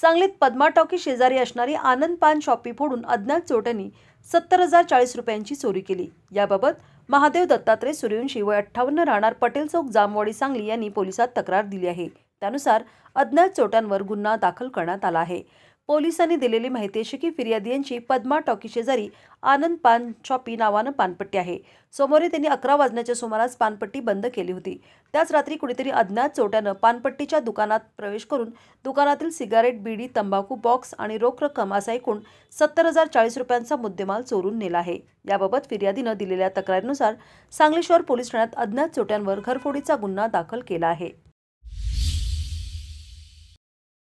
सांगलीत पद्मा टॉकी शेजारी असणारी आनंद पान शॉपी फोडून अज्ञात चोट्यांनी सत्तर हजार चाळीस रुपयांची चोरी केली याबाबत महादेव दत्तात्रय सूर्यवंशी व अठ्ठावन्न राहणार पटेल चौक जामवाडी सांगली यांनी पोलिसात तक्रार दिली आहे त्यानुसार अज्ञात चोट्यांवर गुन्हा दाखल करण्यात आला आहे पोलिसांनी दिलेली माहिती अशी की फिर्यादी यांची पद्मा टॉकी शेजारी आनंद पान शॉपी नावानं पानपट्टी आहे सोमवारी त्यांनी अकरा वाजण्याच्या सुमारास पानपट्टी बंद केली होती त्याच रात्री कुणीतरी अज्ञात चोट्यानं पानपट्टीच्या दुकानात प्रवेश करून दुकानातील सिगारेट बीडी तंबाखू बॉक्स आणि रोख रक्कम असा एकूण सत्तर हजार चाळीस रुपयांचा मुद्देमाल चोरून नेला आहे याबाबत फिर्यादीनं दिलेल्या तक्रारीनुसार सांगलेश्वर पोलीस ठाण्यात अज्ञात चोट्यांवर घरफोडीचा गुन्हा दाखल केला आहे